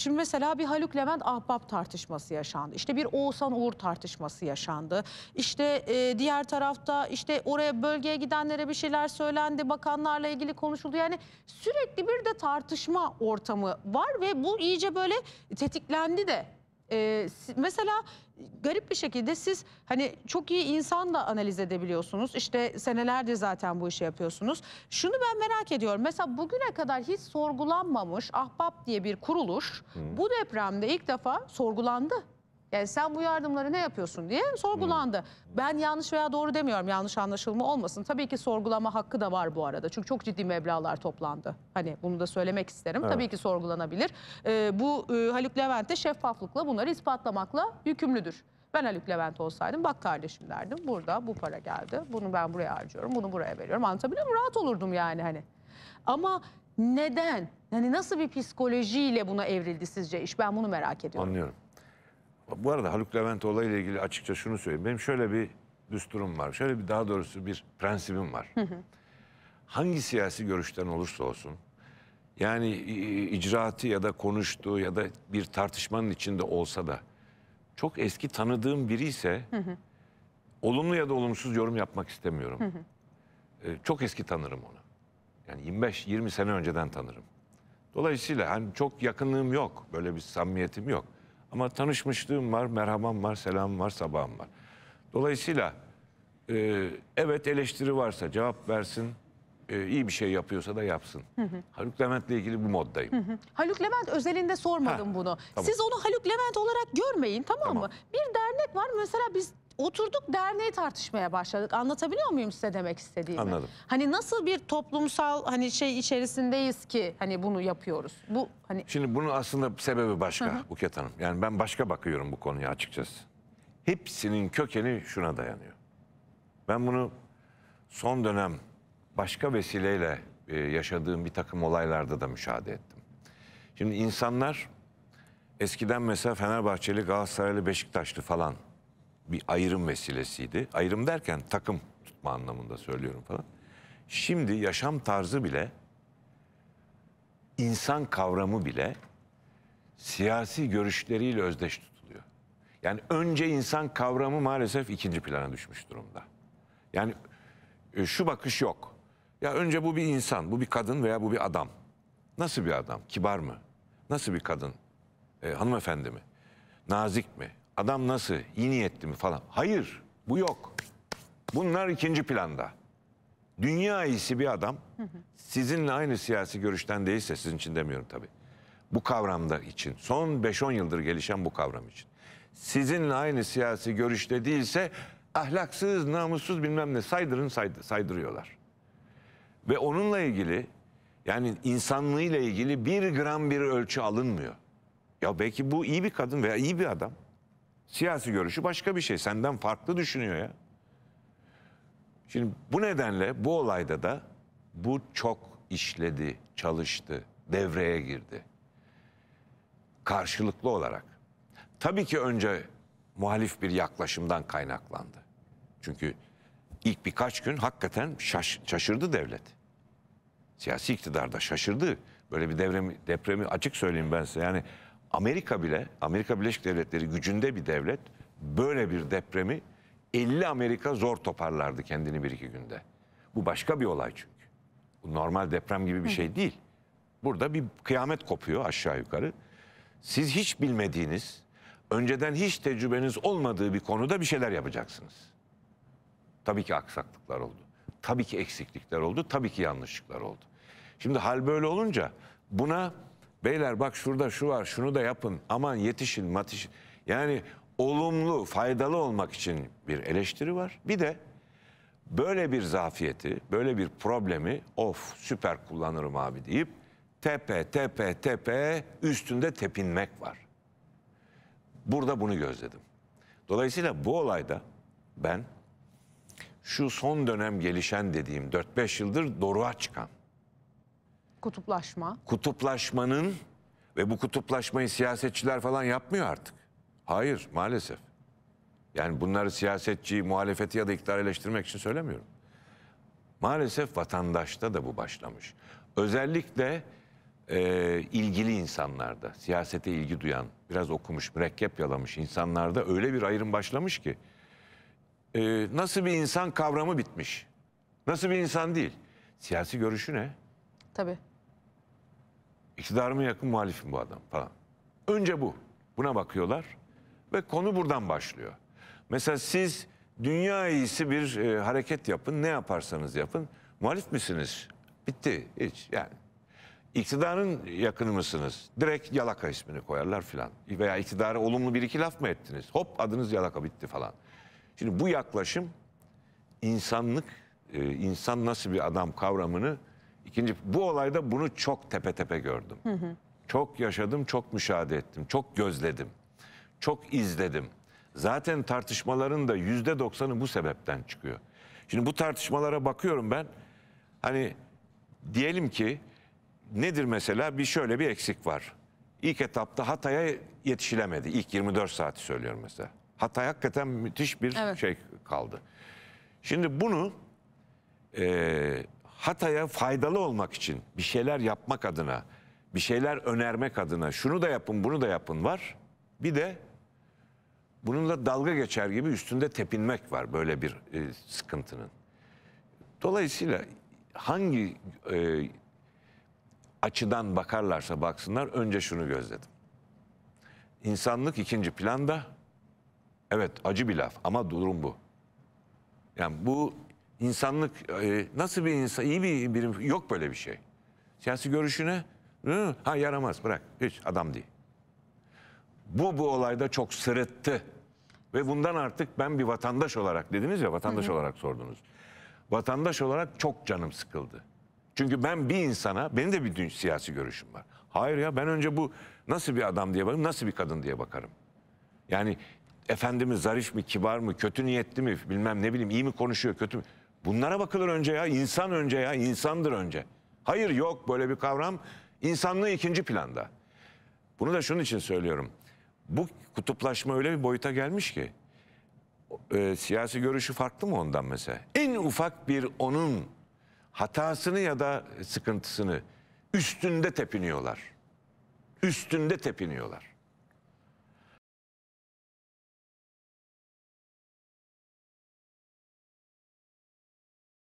Şimdi mesela bir Haluk Levent Ahbap tartışması yaşandı. İşte bir Oğuzhan Uğur tartışması yaşandı. İşte e, diğer tarafta işte oraya bölgeye gidenlere bir şeyler söylendi. Bakanlarla ilgili konuşuldu. Yani sürekli bir de tartışma ortamı var ve bu iyice böyle tetiklendi de ee, mesela garip bir şekilde siz hani çok iyi insan da analiz edebiliyorsunuz. İşte senelerdir zaten bu işi yapıyorsunuz. Şunu ben merak ediyorum. Mesela bugüne kadar hiç sorgulanmamış Ahbap diye bir kuruluş Hı. bu depremde ilk defa sorgulandı. Yani sen bu yardımları ne yapıyorsun diye sorgulandı. Hmm. Ben yanlış veya doğru demiyorum yanlış anlaşılma olmasın. Tabii ki sorgulama hakkı da var bu arada. Çünkü çok ciddi meblağlar toplandı. Hani bunu da söylemek isterim. Evet. Tabii ki sorgulanabilir. Ee, bu e, Haluk Levent de şeffaflıkla bunları ispatlamakla yükümlüdür. Ben Haluk Levent olsaydım bak kardeşim derdim. Burada bu para geldi. Bunu ben buraya harcıyorum. Bunu buraya veriyorum. Anlatabiliyor muyum? Rahat olurdum yani hani. Ama neden? yani nasıl bir psikolojiyle buna evrildi sizce iş? Ben bunu merak ediyorum. Anlıyorum. Bu arada Haluk Levent olayla ilgili açıkça şunu söyleyeyim. Benim şöyle bir düsturum var. Şöyle bir daha doğrusu bir prensibim var. Hangi siyasi görüşten olursa olsun yani icraatı ya da konuştuğu ya da bir tartışmanın içinde olsa da çok eski tanıdığım biri ise olumlu ya da olumsuz yorum yapmak istemiyorum. Ee, çok eski tanırım onu. Yani 25-20 sene önceden tanırım. Dolayısıyla hani çok yakınlığım yok. Böyle bir samimiyetim yok. Ama tanışmışlığım var, merhabam var, selam var, sabahım var. Dolayısıyla e, evet eleştiri varsa cevap versin, e, iyi bir şey yapıyorsa da yapsın. Hı hı. Haluk Levent'le ilgili bu moddayım. Hı hı. Haluk Levent özelinde sormadım ha, bunu. Tamam. Siz onu Haluk Levent olarak görmeyin tamam, tamam mı? Bir dernek var mesela biz Oturduk derneği tartışmaya başladık. Anlatabiliyor muyum size demek istediğimi? Anladım. Hani nasıl bir toplumsal hani şey içerisindeyiz ki hani bunu yapıyoruz? Bu hani Şimdi bunun aslında sebebi başka Hı hı. Buket Hanım. Yani ben başka bakıyorum bu konuya açıkçası. Hepsinin kökeni şuna dayanıyor. Ben bunu son dönem başka vesileyle e, yaşadığım bir takım olaylarda da müşahede ettim. Şimdi insanlar eskiden mesela Fenerbahçeli, Galatasaraylı, Beşiktaşlı falan bir ayrım vesilesiydi. Ayrım derken takım tutma anlamında söylüyorum falan. Şimdi yaşam tarzı bile insan kavramı bile siyasi görüşleriyle özdeş tutuluyor. Yani önce insan kavramı maalesef ikinci plana düşmüş durumda. Yani e, şu bakış yok. Ya önce bu bir insan, bu bir kadın veya bu bir adam. Nasıl bir adam? Kibar mı? Nasıl bir kadın? E, hanımefendi mi? Nazik mi? Adam nasıl? iyi niyetli mi falan? Hayır. Bu yok. Bunlar ikinci planda. Dünya iyisi bir adam sizinle aynı siyasi görüşten değilse sizin için demiyorum tabii. Bu kavramda için son 5-10 yıldır gelişen bu kavram için. Sizinle aynı siyasi görüşte değilse ahlaksız, namussuz bilmem ne saydırın saydı, saydırıyorlar. Ve onunla ilgili yani insanlığıyla ilgili bir gram bir ölçü alınmıyor. Ya belki bu iyi bir kadın veya iyi bir adam. Siyasi görüşü başka bir şey. Senden farklı düşünüyor ya. Şimdi bu nedenle bu olayda da bu çok işledi, çalıştı, devreye girdi. Karşılıklı olarak. Tabii ki önce muhalif bir yaklaşımdan kaynaklandı. Çünkü ilk birkaç gün hakikaten şaş, şaşırdı devlet. Siyasi iktidarda şaşırdı. Böyle bir devremi, depremi açık söyleyeyim ben size. Yani Amerika bile, Amerika Birleşik Devletleri gücünde bir devlet böyle bir depremi 50 Amerika zor toparlardı kendini bir iki günde. Bu başka bir olay çünkü. Bu normal deprem gibi bir şey değil. Burada bir kıyamet kopuyor aşağı yukarı. Siz hiç bilmediğiniz, önceden hiç tecrübeniz olmadığı bir konuda bir şeyler yapacaksınız. Tabii ki aksaklıklar oldu. Tabii ki eksiklikler oldu. Tabii ki yanlışlıklar oldu. Şimdi hal böyle olunca buna Beyler bak şurada şu var şunu da yapın aman yetişin Matiş, Yani olumlu faydalı olmak için bir eleştiri var. Bir de böyle bir zafiyeti böyle bir problemi of süper kullanırım abi deyip tepe tepe tepe üstünde tepinmek var. Burada bunu gözledim. Dolayısıyla bu olayda ben şu son dönem gelişen dediğim 4-5 yıldır doruğa çıkan Kutuplaşma. Kutuplaşmanın ve bu kutuplaşmayı siyasetçiler falan yapmıyor artık. Hayır maalesef. Yani bunları siyasetçi, muhalefeti ya da iktidar eleştirmek için söylemiyorum. Maalesef vatandaşta da bu başlamış. Özellikle e, ilgili insanlarda, siyasete ilgi duyan, biraz okumuş, mürekkep yalamış insanlarda öyle bir ayrım başlamış ki e, nasıl bir insan kavramı bitmiş. Nasıl bir insan değil. Siyasi görüşü ne? Tabii mı yakın muhalif mi bu adam falan. Önce bu. Buna bakıyorlar ve konu buradan başlıyor. Mesela siz dünya iyisi bir e, hareket yapın, ne yaparsanız yapın. Muhalif misiniz? Bitti, hiç yani. İktidarın yakını mısınız? Direkt Yalaka ismini koyarlar filan. Veya iktidara olumlu bir iki laf mı ettiniz? Hop adınız Yalaka bitti falan. Şimdi bu yaklaşım insanlık, e, insan nasıl bir adam kavramını İkinci bu olayda bunu çok tepe tepe gördüm. Hı hı. Çok yaşadım, çok müşahede ettim, çok gözledim, çok izledim. Zaten tartışmaların da yüzde doksanı bu sebepten çıkıyor. Şimdi bu tartışmalara bakıyorum ben. Hani diyelim ki nedir mesela bir şöyle bir eksik var. İlk etapta Hatay'a yetişilemedi. İlk 24 saati söylüyorum mesela. Hatay hakikaten müthiş bir evet. şey kaldı. Şimdi bunu e, Hatay'a faydalı olmak için bir şeyler yapmak adına, bir şeyler önermek adına şunu da yapın bunu da yapın var. Bir de bununla dalga geçer gibi üstünde tepinmek var böyle bir e, sıkıntının. Dolayısıyla hangi e, açıdan bakarlarsa baksınlar önce şunu gözledim. İnsanlık ikinci planda. Evet acı bir laf ama durum bu. Yani bu insanlık e, nasıl bir insan iyi bir birim yok böyle bir şey. Siyasi görüşüne hı, ha yaramaz bırak hiç adam değil. Bu bu olayda çok sırıttı. Ve bundan artık ben bir vatandaş olarak dediniz ya vatandaş hı hı. olarak sordunuz. Vatandaş olarak çok canım sıkıldı. Çünkü ben bir insana, benim de bir dün siyasi görüşüm var. Hayır ya ben önce bu nasıl bir adam diye bakarım, nasıl bir kadın diye bakarım. Yani efendimiz zarif mi, kibar mı, kötü niyetli mi, bilmem ne bileyim iyi mi konuşuyor, kötü mü? Bunlara bakılır önce ya insan önce ya insandır önce. Hayır yok böyle bir kavram. İnsanlığı ikinci planda. Bunu da şunun için söylüyorum. Bu kutuplaşma öyle bir boyuta gelmiş ki e, siyasi görüşü farklı mı ondan mesela? En ufak bir onun hatasını ya da sıkıntısını üstünde tepiniyorlar. Üstünde tepiniyorlar.